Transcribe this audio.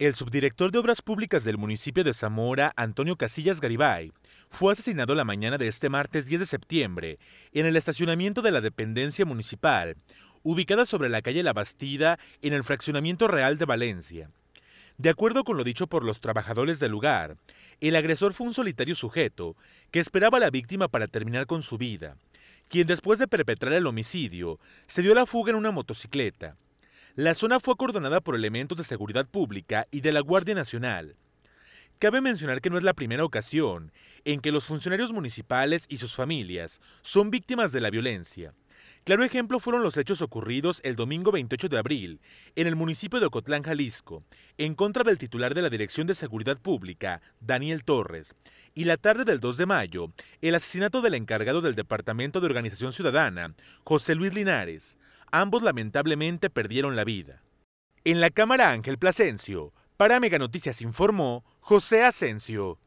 El subdirector de Obras Públicas del municipio de Zamora, Antonio Casillas Garibay, fue asesinado la mañana de este martes 10 de septiembre en el estacionamiento de la dependencia municipal, ubicada sobre la calle La Bastida en el fraccionamiento real de Valencia. De acuerdo con lo dicho por los trabajadores del lugar, el agresor fue un solitario sujeto que esperaba a la víctima para terminar con su vida, quien después de perpetrar el homicidio se dio la fuga en una motocicleta la zona fue acordonada por elementos de seguridad pública y de la Guardia Nacional. Cabe mencionar que no es la primera ocasión en que los funcionarios municipales y sus familias son víctimas de la violencia. Claro ejemplo fueron los hechos ocurridos el domingo 28 de abril en el municipio de Ocotlán, Jalisco, en contra del titular de la Dirección de Seguridad Pública, Daniel Torres, y la tarde del 2 de mayo, el asesinato del encargado del Departamento de Organización Ciudadana, José Luis Linares, ambos lamentablemente perdieron la vida. En la cámara Ángel Plasencio, para Noticias informó José Asencio.